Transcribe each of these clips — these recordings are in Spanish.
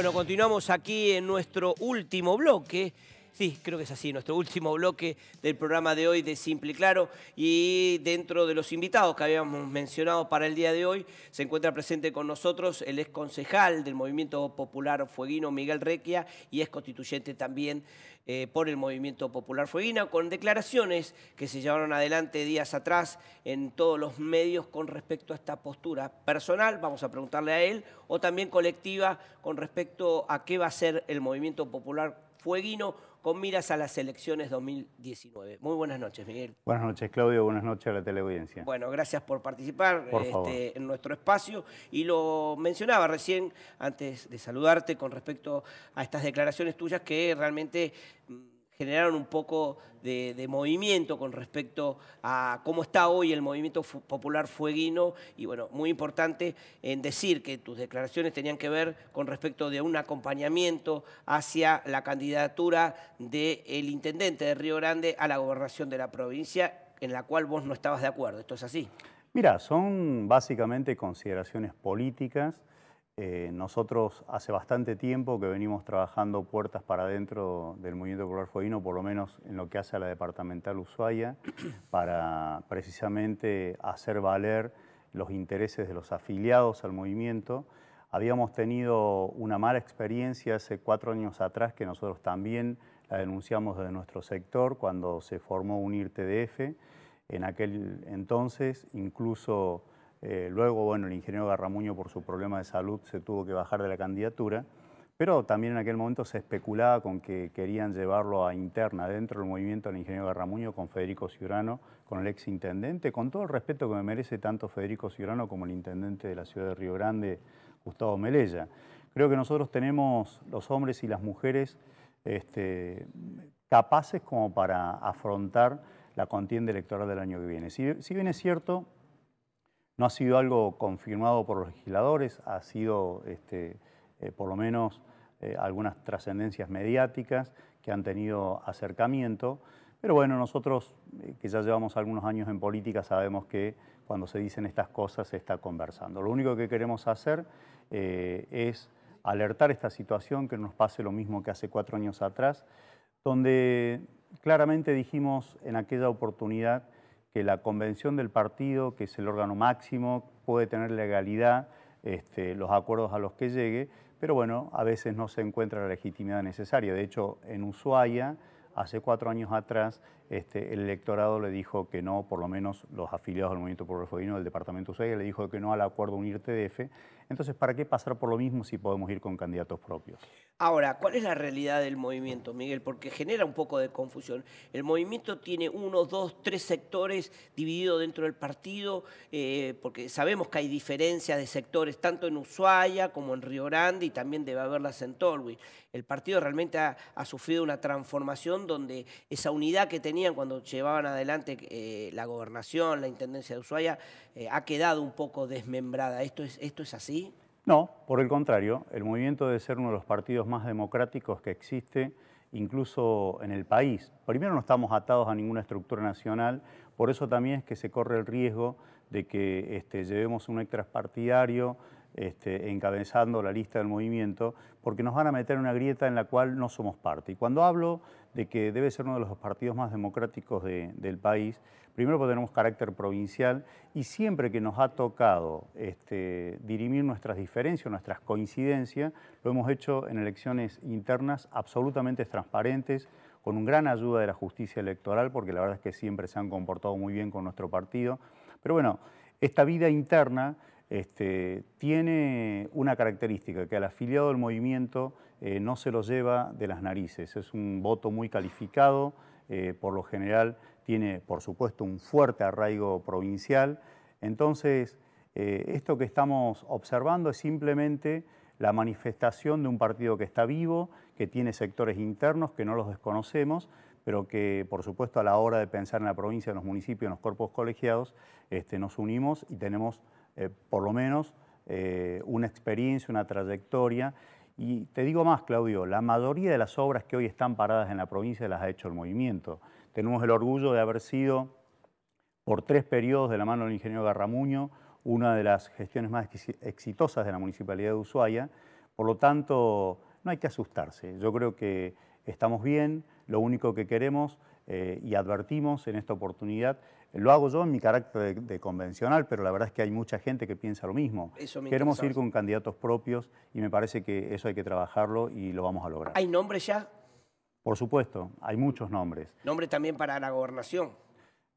Bueno, continuamos aquí en nuestro último bloque. Sí, creo que es así. Nuestro último bloque del programa de hoy de Simple y Claro. Y dentro de los invitados que habíamos mencionado para el día de hoy, se encuentra presente con nosotros el ex concejal del Movimiento Popular Fueguino, Miguel Requia, y es constituyente también eh, por el Movimiento Popular Fueguino, con declaraciones que se llevaron adelante días atrás en todos los medios con respecto a esta postura personal, vamos a preguntarle a él, o también colectiva con respecto a qué va a ser el Movimiento Popular Fueguino con miras a las elecciones 2019. Muy buenas noches, Miguel. Buenas noches, Claudio. Buenas noches a la teleaudiencia. Bueno, gracias por participar este, en nuestro espacio. Y lo mencionaba recién, antes de saludarte, con respecto a estas declaraciones tuyas que realmente mm, generaron un poco de, movimiento con respecto a cómo está hoy el movimiento popular fueguino y bueno, muy importante en decir que tus declaraciones tenían que ver con respecto de un acompañamiento hacia la candidatura del intendente de Río Grande a la gobernación de la provincia en la cual vos no estabas de acuerdo. ¿Esto es así? Mira, son básicamente consideraciones políticas eh, nosotros hace bastante tiempo que venimos trabajando puertas para adentro del movimiento popular por lo menos en lo que hace a la departamental Ushuaia, para precisamente hacer valer los intereses de los afiliados al movimiento. Habíamos tenido una mala experiencia hace cuatro años atrás que nosotros también la denunciamos desde nuestro sector cuando se formó un tdf En aquel entonces incluso eh, luego, bueno, el ingeniero Garramuño por su problema de salud se tuvo que bajar de la candidatura, pero también en aquel momento se especulaba con que querían llevarlo a interna dentro del movimiento del ingeniero Garramuño con Federico Ciurano, con el ex intendente, con todo el respeto que me merece tanto Federico Ciurano como el intendente de la ciudad de Río Grande, Gustavo Melella. Creo que nosotros tenemos los hombres y las mujeres este, capaces como para afrontar la contienda electoral del año que viene. si bien es cierto, no ha sido algo confirmado por los legisladores, ha sido este, eh, por lo menos eh, algunas trascendencias mediáticas que han tenido acercamiento, pero bueno, nosotros eh, que ya llevamos algunos años en política sabemos que cuando se dicen estas cosas se está conversando. Lo único que queremos hacer es alertar esta situación, que no nos pase lo mismo que hace cuatro años atrás, donde claramente dijimos en aquella oportunidad que la convención del partido, que es el órgano máximo, puede tener legalidad este, los acuerdos a los que llegue, pero bueno, a veces no se encuentra la legitimidad necesaria. De hecho, en Ushuaia, hace cuatro años atrás, este, el electorado le dijo que no, por lo menos los afiliados al Movimiento Popular del Departamento Ushuaia, le dijo que no al acuerdo UNIR-TDF. Entonces, ¿para qué pasar por lo mismo si podemos ir con candidatos propios? Ahora, ¿cuál es la realidad del movimiento, Miguel? Porque genera un poco de confusión. El movimiento tiene uno, dos, tres sectores divididos dentro del partido, eh, porque sabemos que hay diferencias de sectores tanto en Ushuaia como en Río Grande y también debe haberlas en Tolwi. El partido realmente ha sufrido una transformación donde esa unidad que tenía cuando llevaban adelante eh, la gobernación, la intendencia de Ushuaia, eh, ha quedado un poco desmembrada. ¿Esto es, ¿Esto es así? No, por el contrario, el movimiento debe ser uno de los partidos más democráticos que existe incluso en el país. Primero no estamos atados a ninguna estructura nacional, por eso también es que se corre el riesgo de que este, llevemos un extraspartidario partidario este, encabezando la lista del movimiento, porque nos van a meter en una grieta en la cual no somos parte. Y cuando hablo de que debe ser uno de los partidos más democráticos del país, primero porque tenemos carácter provincial y siempre que nos ha tocado este, dirimir nuestras diferencias, nuestras coincidencias, lo hemos hecho en elecciones internas absolutamente transparentes, con un gran ayuda de la justicia electoral, porque la verdad es que siempre se han comportado muy bien con nuestro partido. Pero bueno, esta vida interna este, tiene una característica, que al afiliado del movimiento eh, no se lo lleva de las narices, es un voto muy calificado, eh, por lo general tiene, por supuesto, un fuerte arraigo provincial. Entonces, eh, esto que estamos observando es simplemente la manifestación de un partido que está vivo, que tiene sectores internos que no los desconocemos, pero que por supuesto a la hora de pensar en la provincia, en los municipios, en los cuerpos colegiados, este, nos unimos y tenemos eh, por lo menos eh, una experiencia, una trayectoria. Y te digo más, Claudio, la mayoría de las obras que hoy están paradas en la provincia las ha hecho el movimiento. Tenemos el orgullo de haber sido, por tres periodos de la mano del ingeniero Garramuño, una de las gestiones más exitosas de la Municipalidad de Ushuaia. Por lo tanto, no hay que asustarse. Yo creo que estamos bien, lo único que queremos eh, y advertimos en esta oportunidad lo hago yo en mi carácter de, convencional, pero la verdad es que hay mucha gente que piensa lo mismo. Eso Queremos ir con candidatos propios y me parece que eso hay que trabajarlo y lo vamos a lograr. ¿Hay nombres ya? Por supuesto, hay muchos nombres. ¿Nombres también para la gobernación.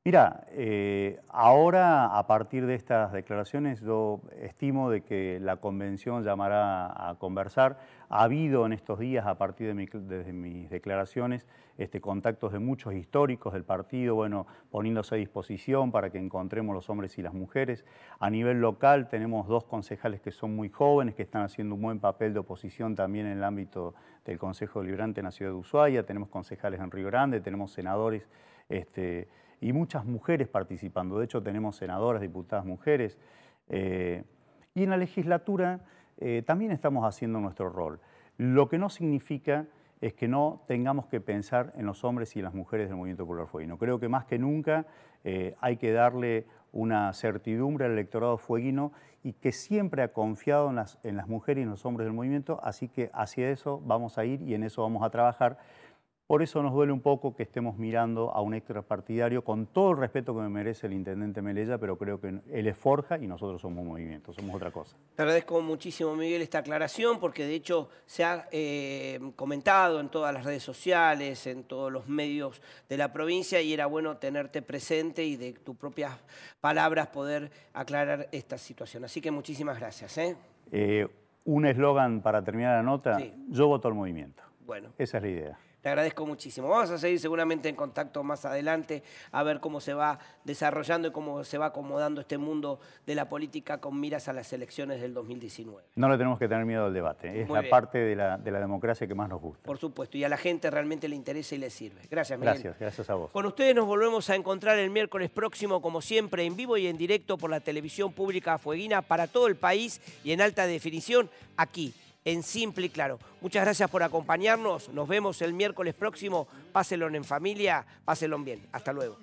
Mira, eh, ahora a partir de estas declaraciones yo estimo de que la convención llamará a conversar. Ha habido en estos días, a partir de, mis declaraciones, este, contactos de muchos históricos del partido, bueno, poniéndose a disposición para que encontremos los hombres y las mujeres. A nivel local tenemos dos concejales que son muy jóvenes, que están haciendo un buen papel de oposición también en el ámbito del Consejo Deliberante en la ciudad de Ushuaia. Tenemos concejales en Río Grande, tenemos senadores. Este, y muchas mujeres participando. De hecho, tenemos senadoras, diputadas mujeres. Eh, y en la legislatura eh, también estamos haciendo nuestro rol. Lo que no significa es que no tengamos que pensar en los hombres y en las mujeres del movimiento popular fueguino. Creo que más que nunca eh, hay que darle una certidumbre al electorado fueguino y que siempre ha confiado en las, en las mujeres y en los hombres del movimiento, así que hacia eso vamos a ir y en eso vamos a trabajar por eso nos duele un poco que estemos mirando a un extrapartidario con todo el respeto que me merece el intendente Melella, pero creo que él es Forja y nosotros somos un movimiento, somos otra cosa. Te agradezco muchísimo, Miguel, esta aclaración, porque de hecho se ha eh, comentado en todas las redes sociales, en todos los medios de la provincia, y era bueno tenerte presente y de tus propias palabras poder aclarar esta situación. Así que muchísimas gracias. ¿eh? Eh, un eslogan para terminar la nota: Yo voto al movimiento. Bueno. Esa es la idea. Te agradezco muchísimo. Vamos a seguir seguramente en contacto más adelante a ver cómo se va desarrollando y cómo se va acomodando este mundo de la política con miras a las elecciones del 2019. No le tenemos que tener miedo al debate. ¿eh? Es la parte de la, de la, democracia que más nos gusta. Por supuesto. Y a la gente realmente le interesa y le sirve. Gracias, Miguel. Gracias, gracias a vos. Con ustedes nos volvemos a encontrar el miércoles próximo, como siempre, en vivo y en directo por la televisión pública fueguina para todo el país y en alta definición aquí en simple y claro. Muchas gracias por acompañarnos. Nos vemos el miércoles próximo. Pásenlo en familia, pásenlo bien. Hasta luego.